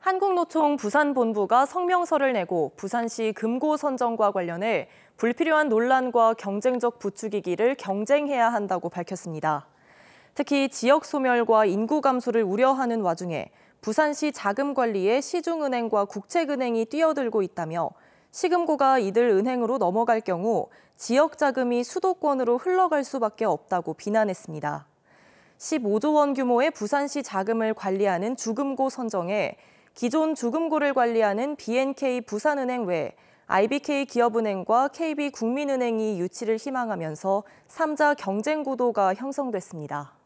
한국노총 부산본부가 성명서를 내고 부산시 금고 선정과 관련해 불필요한 논란과 경쟁적 부추기기를 경쟁해야 한다고 밝혔습니다. 특히 지역 소멸과 인구 감소를 우려하는 와중에 부산시 자금 관리에 시중은행과 국책은행이 뛰어들고 있다며 시금고가 이들 은행으로 넘어갈 경우 지역 자금이 수도권으로 흘러갈 수밖에 없다고 비난했습니다. 15조 원 규모의 부산시 자금을 관리하는 주금고 선정에 기존 주금고를 관리하는 BNK 부산은행 외에 IBK 기업은행과 KB 국민은행이 유치를 희망하면서 3자 경쟁 구도가 형성됐습니다.